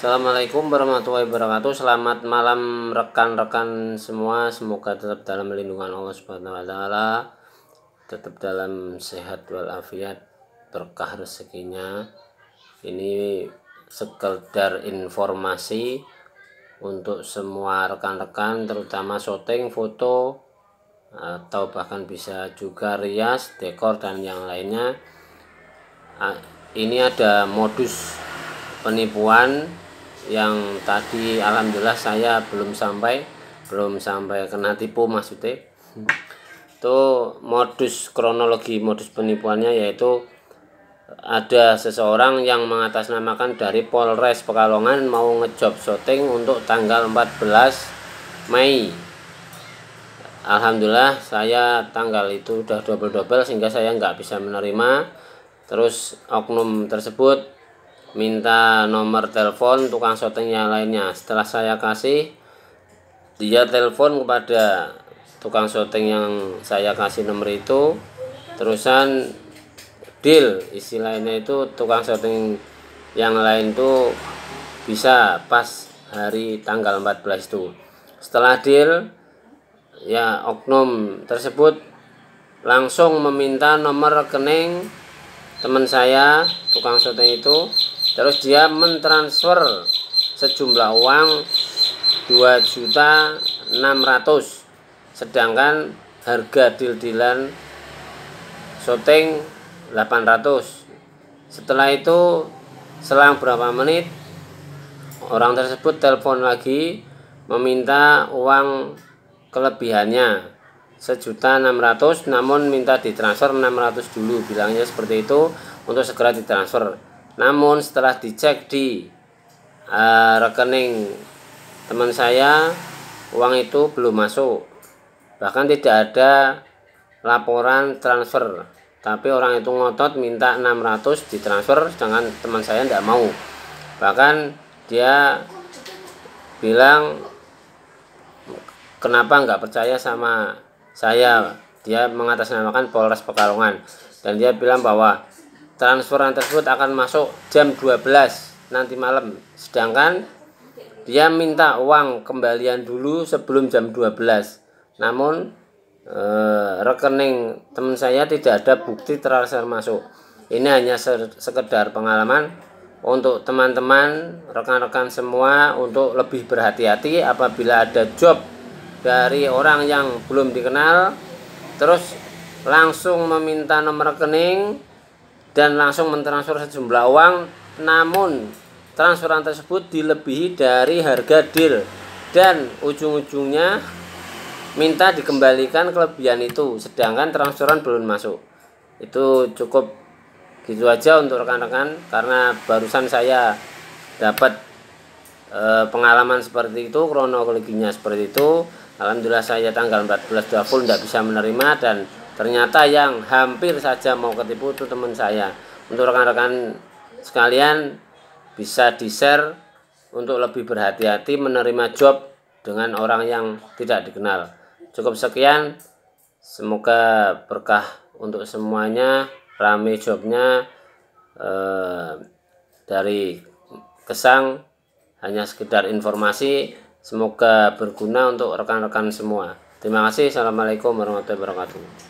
Assalamualaikum warahmatullahi wabarakatuh. Selamat malam rekan-rekan semua. Semoga tetap dalam lindungan Allah Subhanahu wa taala. Tetap dalam sehat walafiat, berkah rezekinya. Ini sekedar informasi untuk semua rekan-rekan terutama syuting foto atau bahkan bisa juga rias, dekor dan yang lainnya. Ah, ini ada modus penipuan yang tadi alhamdulillah saya belum sampai belum sampai kena tipu maksudnya itu modus kronologi modus penipuannya yaitu ada seseorang yang mengatasnamakan dari Polres Pekalongan mau ngejob shooting untuk tanggal 14 Mei Alhamdulillah saya tanggal itu udah double-double sehingga saya nggak bisa menerima terus oknum tersebut minta nomor telepon tukang shooting yang lainnya setelah saya kasih dia telepon kepada tukang soteng yang saya kasih nomor itu terusan deal isi lainnya itu tukang soteng yang lain itu bisa pas hari tanggal 14 itu setelah deal ya oknum tersebut langsung meminta nomor rekening teman saya tukang soteng itu terus dia mentransfer sejumlah uang 2 juta 600 sedangkan harga dildilan syuting 800 setelah itu selang berapa menit orang tersebut telepon lagi meminta uang kelebihannya sejuta enam namun minta ditransfer 600 dulu bilangnya seperti itu untuk segera ditransfer namun setelah dicek di uh, rekening teman saya, uang itu belum masuk. Bahkan tidak ada laporan transfer. Tapi orang itu ngotot minta 600 ditransfer sedangkan teman saya tidak mau. Bahkan dia bilang kenapa nggak percaya sama saya dia mengatasnamakan Polres Pekalongan dan dia bilang bahwa transferan tersebut akan masuk jam 12 nanti malam sedangkan dia minta uang kembalian dulu sebelum jam 12 namun e, rekening teman saya tidak ada bukti transfer masuk ini hanya sekedar pengalaman untuk teman-teman rekan-rekan semua untuk lebih berhati-hati apabila ada job dari orang yang belum dikenal terus langsung meminta nomor rekening dan langsung mentransfer sejumlah uang namun transferan tersebut dilebihi dari harga deal dan ujung-ujungnya minta dikembalikan kelebihan itu sedangkan transferan belum masuk itu cukup gitu aja untuk rekan-rekan karena barusan saya dapat e, pengalaman seperti itu kronologinya seperti itu Alhamdulillah saya tanggal 14.20 tidak bisa menerima dan ternyata yang hampir saja mau ketipu itu teman saya untuk rekan-rekan sekalian bisa di-share untuk lebih berhati-hati menerima job dengan orang yang tidak dikenal cukup sekian semoga berkah untuk semuanya rame jobnya eh, dari kesang hanya sekedar informasi semoga berguna untuk rekan-rekan semua terima kasih assalamualaikum warahmatullahi wabarakatuh